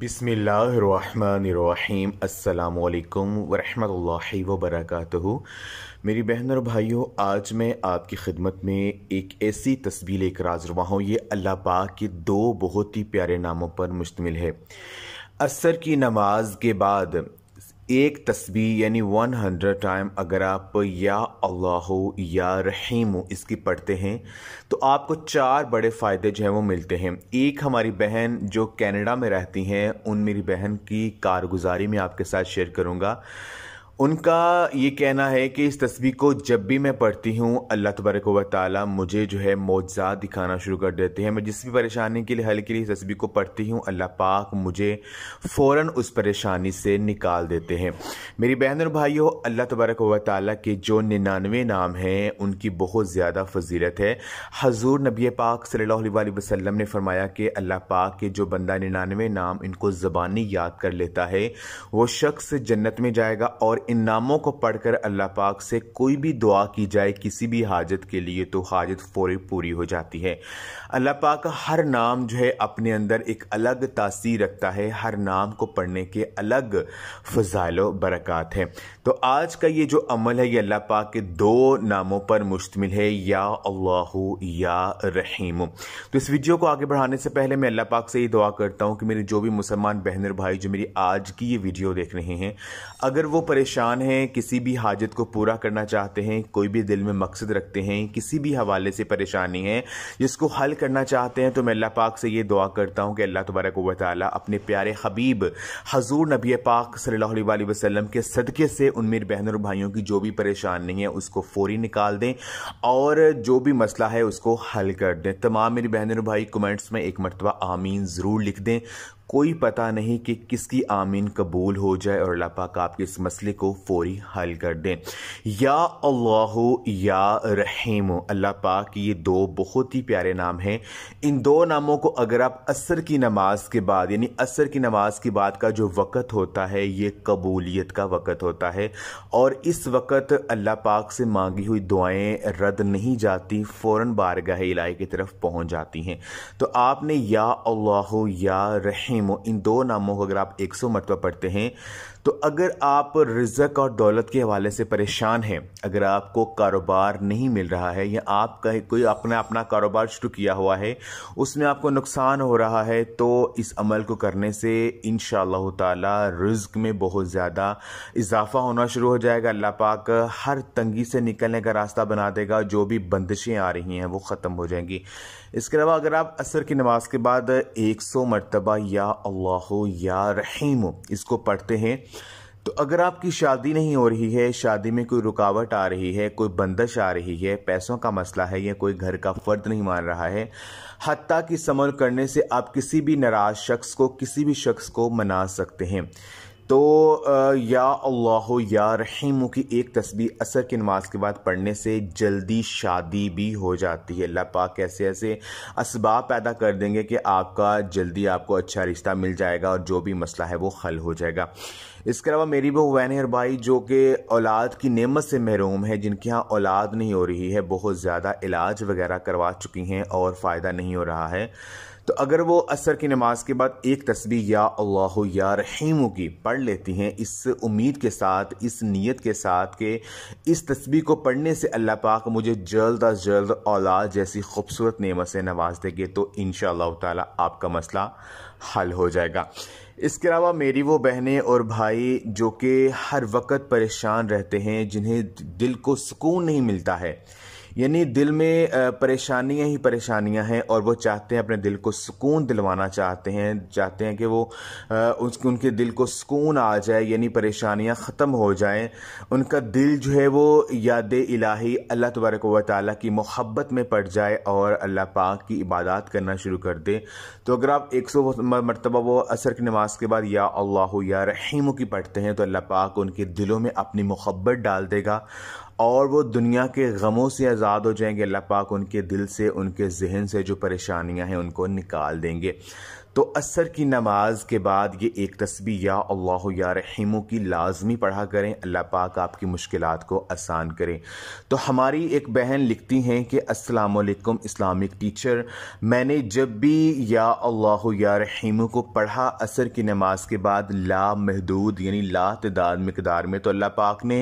बिसमीम् अल्लाम वरहमल वबरक मेरी बहन और भाइयों आज मैं आपकी खिदमत में एक ऐसी तस्वीर लेकर आज रहा हूँ ये अल्लाह पाक के दो बहुत ही प्यारे नामों पर मुश्तमिल है असर की नमाज के बाद एक तस्वीर यानी वन हंड्रेड टाइम अगर आप या अल्लाह या रहीम इसकी पढ़ते हैं तो आपको चार बड़े फ़ायदे जो हैं वो मिलते हैं एक हमारी बहन जो कनाडा में रहती हैं उन मेरी बहन की कारगुजारी में आपके साथ शेयर करूँगा उनका ये कहना है कि इस तस्वीर को जब भी मैं पढ़ती हूँ अल्लाह तबरक व ताली मुझे जो है मौजा दिखाना शुरू कर देते हैं मैं जिस भी परेशानी के लिए हल के लिए इस तस्वीर को पढ़ती हूँ अल्लाह पाक मुझे फ़ौर उस परेशानी से निकाल देते हैं मेरी बहन और भाइयों अल्लाह तबरक व ताली के जो निन्यानवे नाम हैं उनकी बहुत ज़्यादा फजीलत है हजूर नबी पाक सल्ला वसम ने फरमाया कि अल्लाह पाक के जो बंदा निन्यानवे नाम इनको ज़बानी याद कर लेता है वो शख्स जन्नत में जाएगा और इन नामों को पढ़कर अल्लाह पाक से कोई भी दुआ की जाए किसी भी हाजत के लिए तो हाजत फौरी पूरी हो जाती है अल्लाह पाक का हर नाम जो है अपने अंदर एक अलग तासीर रखता है हर नाम को पढ़ने के अलग फ़जाइल बरक़ात हैं तो आज का ये जो अमल है ये अल्लाह पाक के दो नामों पर मुश्तमिल है या अल्लाह या रहीम तो इस वीडियो को आगे बढ़ाने से पहले मैं अल्लाह पाक से ये दुआ करता हूँ कि मेरे जो भी मुसलमान बहन और भाई जो मेरी आज की ये वीडियो देख रहे हैं अगर वो परेशान परेशान हैं किसी भी हाजत को पूरा करना चाहते हैं कोई भी दिल में मकसद रखते हैं किसी भी हवाले से परेशानी है जिसको हल करना चाहते हैं तो मैं अल्लाह पाक से ये दुआ करता हूँ कि अल्लाह तबारक व ताली अपने प्यारे हबीब हजूर नबी पाक सल्ला वसलम के सदक़े से उन मेरे बहन और भाइयों की जो भी परेशानी है उसको फ़ौरी निकाल दें और जो भी मसला है उसको हल कर दें तमाम मेरी बहन और भाई कमेंट्स में एक मरतबा आमीन ज़रूर लिख दें कोई पता नहीं कि किसकी आमीन कबूल हो जाए और अल्लाह पाक आपके इस मसले को को फौरी हल कर दें या अल्लाह या रहीम अल्लाह पाक ये दो बहुत ही प्यारे नाम हैं इन दो नामों को अगर आप असर की नमाज के बाद यानी असर की नमाज के बाद का जो वक़्त होता है ये कबूलियत का वक़्त होता है और इस वक़्त अल्लाह पाक से मांगी हुई दुआएं रद्द नहीं जाती फ़ौर बारगाह इलाई की तरफ पहुंच जाती हैं तो आपने या अल्लाह या रहीम इन दो नामों को अगर आप एक सौ मरतबा पढ़ते हैं तो अगर आप रिज रिजक और दौलत के हवाले से परेशान हैं अगर आपको कारोबार नहीं मिल रहा है या आपका कोई अपना अपना कारोबार शुरू किया हुआ है उसमें आपको नुकसान हो रहा है तो इस अमल को करने से इन शह रिज्क में बहुत ज़्यादा इजाफा होना शुरू हो जाएगा अल्लाह पाक हर तंगी से निकलने का रास्ता बना देगा जो भी बंदिशें आ रही हैं वो ख़त्म हो जाएंगी इसके अलावा अगर आप असर की नमाज के बाद एक सौ मरतबा या अल्लाह या रहीम इसको पढ़ते हैं तो अगर आपकी शादी नहीं हो रही है शादी में कोई रुकावट आ रही है कोई बंदश आ रही है पैसों का मसला है या कोई घर का फर्द नहीं मान रहा है हती की समर करने से आप किसी भी नाराज शख्स को किसी भी शख्स को मना सकते हैं तो या अल्लाह या रहीम की एक तस्वीर असर की नमाज के बाद पढ़ने से जल्दी शादी भी हो जाती है अल्लाह पाक ऐसे ऐसे इसबाब पैदा कर देंगे कि आपका जल्दी आपको अच्छा रिश्ता मिल जाएगा और जो भी मसला है वो हल हो जाएगा इसके अलावा मेरी वो वैन और भाई जो कि औलाद की नेमत से महरूम है जिनके यहाँ औलाद नहीं हो रही है बहुत ज़्यादा इलाज वगैरह करवा चुकी हैं और फ़ायदा नहीं हो रहा है तो अगर वो असर की नमाज के बाद एक तस्वीर या अल्लाह या रहीमों की पढ़ लेती हैं इस उम्मीद के साथ इस नीयत के साथ कि इस तस्वीर को पढ़ने से अल्लाह पाक मुझे जल्द अज जल्द औलाद जैसी खूबसूरत नियमत से नवाज देंगे तो इन ताला आपका मसला हल हो जाएगा इसके अलावा मेरी वो बहनें और भाई जो कि हर वक्त परेशान रहते हैं जिन्हें दिल को सुकून नहीं मिलता है यानी दिल में परेशानियां ही परेशानियां हैं और वो चाहते हैं अपने दिल को सुकून दिलवाना चाहते हैं चाहते हैं कि वो उसके उनके दिल को सुकून आ जाए यानी परेशानियां ख़त्म हो जाएं उनका दिल जो है वो याद इलाही अल्लाह तबारक व ताली की मोहब्बत में पड़ जाए और अल्लाह पाक की इबादत करना शुरू कर दे तो अगर आप एक सौ मरतबा वो असर की नमाज के बाद या अल्लाह या रहीम की पढ़ते हैं तो अल्लाह पाक उनके दिलों में अपनी मोहब्बत डाल देगा और वो दुनिया के गमों से आज़ाद हो जाएंगे अल्लाह पाक उनके दिल से उनके जहन से जो परेशानियां हैं उनको निकाल देंगे तो असर की नमाज के बाद ये एक तस्बी या अल्लाह या रहीमो की लाजमी पढ़ा करें अल्लाह पाक आपकी मुश्किल को आसान करें तो हमारी एक बहन लिखती हैं कि असलकम इस्लामिक टीचर मैंने जब भी या अल्लाह या रहीमो को पढ़ा असर की नमाज के बाद ला महदूद यानी ला तदाद मकदार में तो अल्लाह पाक ने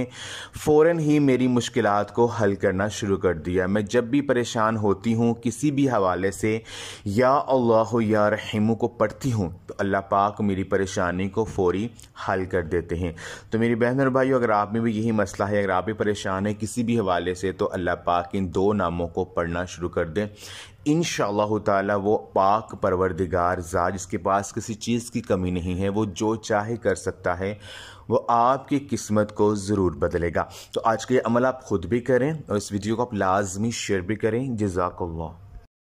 फ़ौर ही मेरी मुश्किल को हल करना शुरू कर दिया मैं जब भी परेशान होती हूँ किसी भी हवाले से या अल्लाह या रहीमो को पढ़ती हूँ तो अल्लाह पाक मेरी परेशानी को फ़ौरी हल कर देते हैं तो मेरी बहन और भाई अगर आप में भी यही मसला है अगर आप भी परेशान हैं किसी भी हवाले से तो अल्लाह पाक इन दो नामों को पढ़ना शुरू कर दें इन ताला वो पाक परवरदिगार ज़ा जिसके पास किसी चीज़ की कमी नहीं है वो जो चाहे कर सकता है वो आपकी किस्मत को ज़रूर बदलेगा तो आज का ये अमल आप ख़ुद भी करें और इस वीडियो को आप लाजमी शेयर भी करें जजाकल्ला